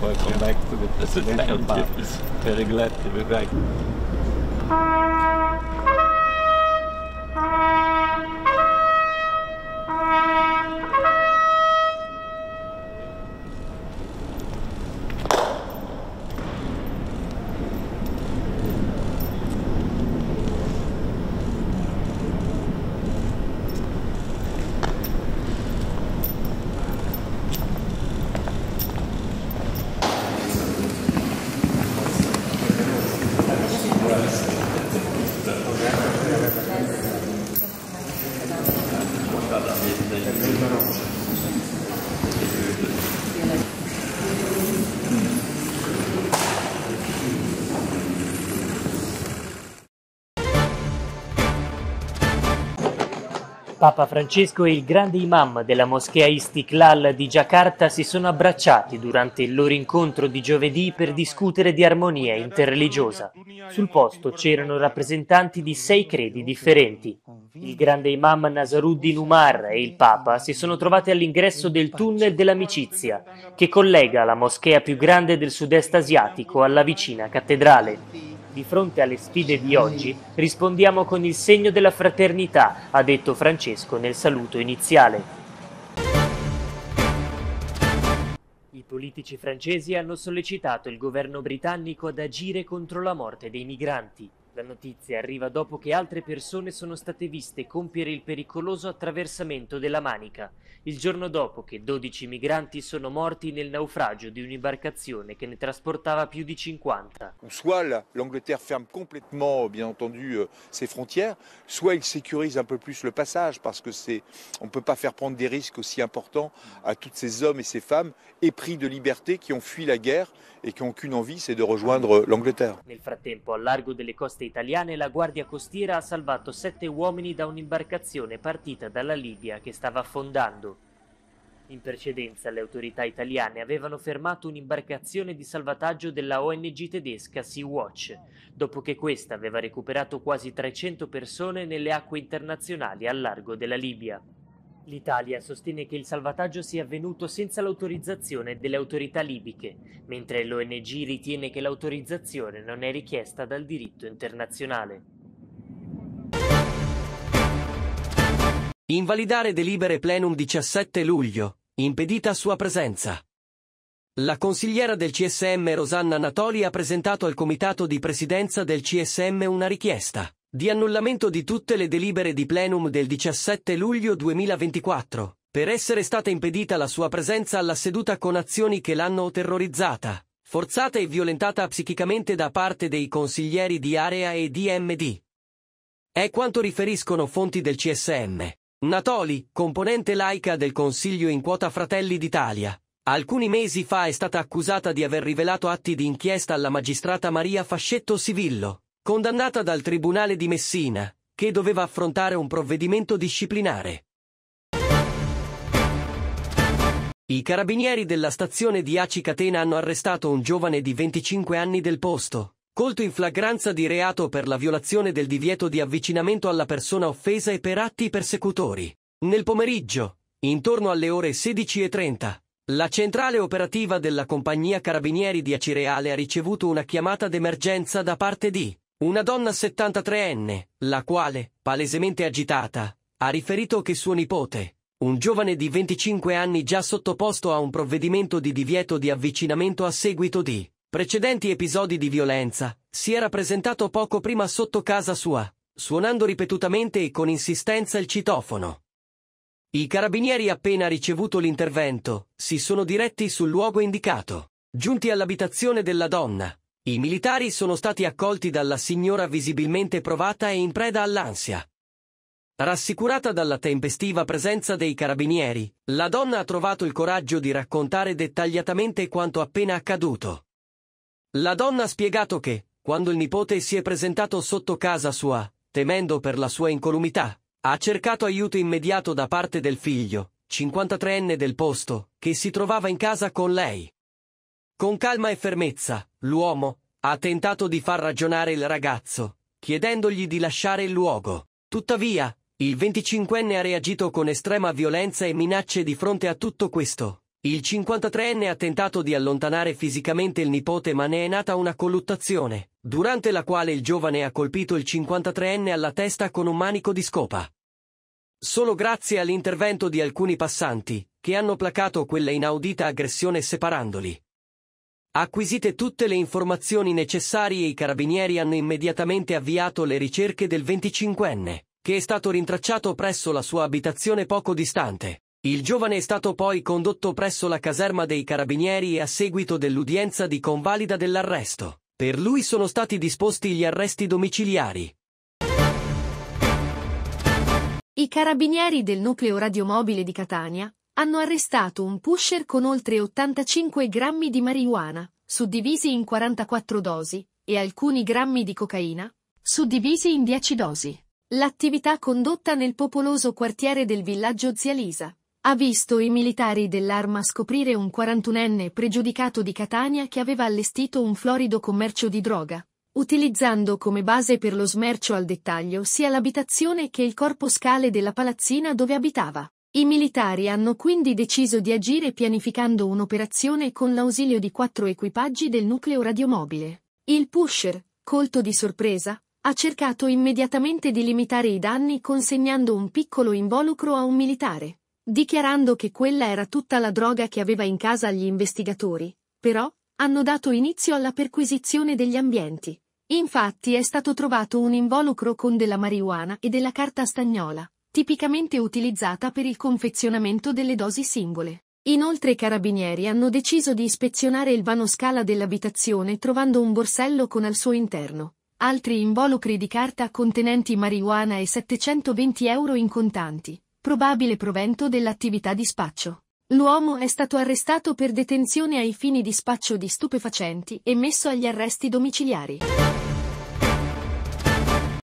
welcome back to the presidential palace. Very glad to be back. Papa Francesco e il grande imam della moschea Istiklal di Giacarta si sono abbracciati durante il loro incontro di giovedì per discutere di armonia interreligiosa. Sul posto c'erano rappresentanti di sei credi differenti. Il grande imam Nasaruddin Umar e il Papa si sono trovati all'ingresso del tunnel dell'amicizia, che collega la moschea più grande del sud-est asiatico alla vicina cattedrale. Di fronte alle sfide di oggi rispondiamo con il segno della fraternità, ha detto Francesco nel saluto iniziale. I politici francesi hanno sollecitato il governo britannico ad agire contro la morte dei migranti. La notizia arriva dopo che altre persone sono state viste compiere il pericoloso attraversamento della Manica, il giorno dopo che 12 migranti sono morti nel naufragio di un'imbarcazione che ne trasportava più di 50. Soit l'Angleterre ferme complètement, bien entendu, euh, ses frontières, soit il sécurise un peu plus le passage parce que on ne peut pas faire prendre des risques aussi importants à tous ces hommes et ces femmes épris de liberté qui ont fui la guerre et qui n'ont qu'une envie, c'est de rejoindre euh, l'Angleterre. Nel frattempo, al largo delle coste italiane la Guardia Costiera ha salvato sette uomini da un'imbarcazione partita dalla Libia che stava affondando. In precedenza le autorità italiane avevano fermato un'imbarcazione di salvataggio della ONG tedesca Sea-Watch, dopo che questa aveva recuperato quasi 300 persone nelle acque internazionali al largo della Libia. L'Italia sostiene che il salvataggio sia avvenuto senza l'autorizzazione delle autorità libiche, mentre l'ONG ritiene che l'autorizzazione non è richiesta dal diritto internazionale. Invalidare delibere plenum 17 luglio, impedita sua presenza. La consigliera del CSM Rosanna Anatoli ha presentato al comitato di presidenza del CSM una richiesta di annullamento di tutte le delibere di plenum del 17 luglio 2024, per essere stata impedita la sua presenza alla seduta con azioni che l'hanno terrorizzata, forzata e violentata psichicamente da parte dei consiglieri di area e DMD. È quanto riferiscono fonti del CSM. Natoli, componente laica del Consiglio in quota Fratelli d'Italia, alcuni mesi fa è stata accusata di aver rivelato atti di inchiesta alla magistrata Maria Fascetto Sivillo, condannata dal Tribunale di Messina, che doveva affrontare un provvedimento disciplinare. I carabinieri della stazione di Aci Catena hanno arrestato un giovane di 25 anni del posto, colto in flagranza di reato per la violazione del divieto di avvicinamento alla persona offesa e per atti persecutori. Nel pomeriggio, intorno alle ore 16.30, la centrale operativa della compagnia Carabinieri di Acireale ha ricevuto una chiamata d'emergenza da parte di una donna 73enne, la quale, palesemente agitata, ha riferito che suo nipote, un giovane di 25 anni già sottoposto a un provvedimento di divieto di avvicinamento a seguito di precedenti episodi di violenza, si era presentato poco prima sotto casa sua, suonando ripetutamente e con insistenza il citofono. I carabinieri appena ricevuto l'intervento, si sono diretti sul luogo indicato. Giunti all'abitazione della donna, i militari sono stati accolti dalla signora visibilmente provata e in preda all'ansia. Rassicurata dalla tempestiva presenza dei carabinieri, la donna ha trovato il coraggio di raccontare dettagliatamente quanto appena accaduto. La donna ha spiegato che, quando il nipote si è presentato sotto casa sua, temendo per la sua incolumità, ha cercato aiuto immediato da parte del figlio, 53enne del posto, che si trovava in casa con lei. Con calma e fermezza, l'uomo ha tentato di far ragionare il ragazzo, chiedendogli di lasciare il luogo. Tuttavia, il 25enne ha reagito con estrema violenza e minacce di fronte a tutto questo. Il 53enne ha tentato di allontanare fisicamente il nipote ma ne è nata una colluttazione, durante la quale il giovane ha colpito il 53enne alla testa con un manico di scopa. Solo grazie all'intervento di alcuni passanti, che hanno placato quella inaudita aggressione separandoli. Acquisite tutte le informazioni necessarie i carabinieri hanno immediatamente avviato le ricerche del 25enne, che è stato rintracciato presso la sua abitazione poco distante. Il giovane è stato poi condotto presso la caserma dei carabinieri e a seguito dell'udienza di convalida dell'arresto. Per lui sono stati disposti gli arresti domiciliari. I carabinieri del nucleo radiomobile di Catania hanno arrestato un pusher con oltre 85 grammi di marijuana, suddivisi in 44 dosi, e alcuni grammi di cocaina, suddivisi in 10 dosi. L'attività condotta nel popoloso quartiere del villaggio Zialisa ha visto i militari dell'arma scoprire un 41enne pregiudicato di Catania che aveva allestito un florido commercio di droga, utilizzando come base per lo smercio al dettaglio sia l'abitazione che il corpo scale della palazzina dove abitava. I militari hanno quindi deciso di agire pianificando un'operazione con l'ausilio di quattro equipaggi del nucleo radiomobile. Il pusher, colto di sorpresa, ha cercato immediatamente di limitare i danni consegnando un piccolo involucro a un militare, dichiarando che quella era tutta la droga che aveva in casa gli investigatori, però hanno dato inizio alla perquisizione degli ambienti. Infatti è stato trovato un involucro con della marijuana e della carta stagnola, tipicamente utilizzata per il confezionamento delle dosi singole. Inoltre i carabinieri hanno deciso di ispezionare il vano scala dell'abitazione trovando un borsello con al suo interno altri involucri di carta contenenti marijuana e 720 euro in contanti, probabile provento dell'attività di spaccio. L'uomo è stato arrestato per detenzione ai fini di spaccio di stupefacenti e messo agli arresti domiciliari.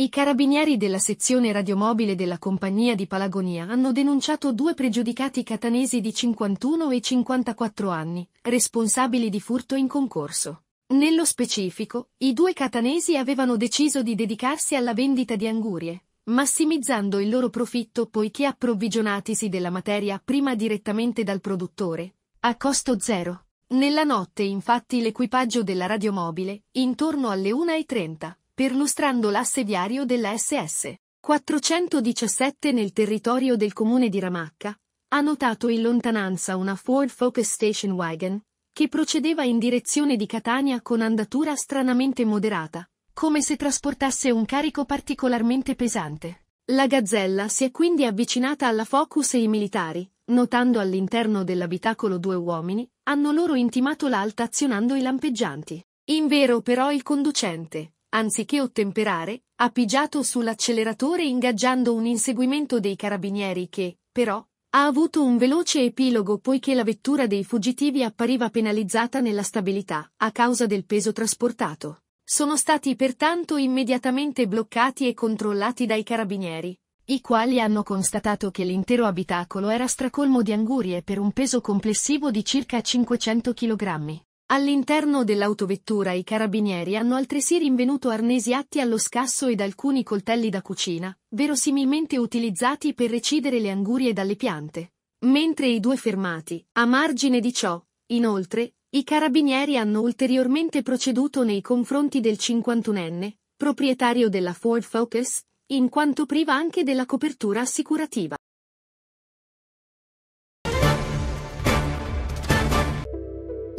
I carabinieri della sezione radiomobile della compagnia di Palagonia hanno denunciato due pregiudicati catanesi di 51 e 54 anni, responsabili di furto in concorso. Nello specifico, i due catanesi avevano deciso di dedicarsi alla vendita di angurie, massimizzando il loro profitto poiché approvvigionatisi della materia prima direttamente dal produttore, a costo zero. Nella notte infatti l'equipaggio della radiomobile, intorno alle 1.30, perlustrando l'asse viario della SS 417 nel territorio del comune di Ramacca, ha notato in lontananza una Ford Focus Station Wagon, che procedeva in direzione di Catania con andatura stranamente moderata, come se trasportasse un carico particolarmente pesante. La gazzella si è quindi avvicinata alla Focus e i militari, notando all'interno dell'abitacolo due uomini, hanno loro intimato l'alta azionando i lampeggianti. In vero però il conducente, anziché ottemperare, ha pigiato sull'acceleratore ingaggiando un inseguimento dei carabinieri che, però, ha avuto un veloce epilogo poiché la vettura dei fuggitivi appariva penalizzata nella stabilità a causa del peso trasportato. Sono stati pertanto immediatamente bloccati e controllati dai carabinieri, i quali hanno constatato che l'intero abitacolo era stracolmo di angurie per un peso complessivo di circa 500 kg. All'interno dell'autovettura i carabinieri hanno altresì rinvenuto arnesi atti allo scasso ed alcuni coltelli da cucina, verosimilmente utilizzati per recidere le angurie dalle piante. Mentre i due fermati, a margine di ciò, inoltre, i carabinieri hanno ulteriormente proceduto nei confronti del 51enne, proprietario della Ford Focus, in quanto priva anche della copertura assicurativa.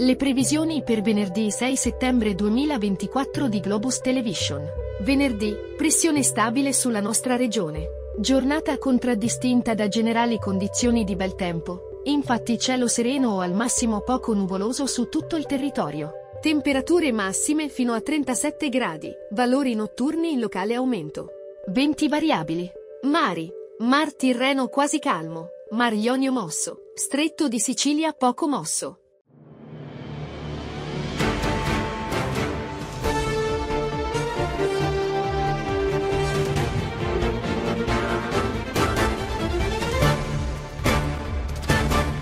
Le previsioni per venerdì 6 settembre 2024 di Globus Television. Venerdì, pressione stabile sulla nostra regione. Giornata contraddistinta da generali condizioni di bel tempo. Infatti cielo sereno o al massimo poco nuvoloso su tutto il territorio. Temperature massime fino a 37 gradi, valori notturni in locale aumento. Venti variabili. Mari. Mar Tirreno quasi calmo, Mar Ionio mosso, Stretto di Sicilia poco mosso.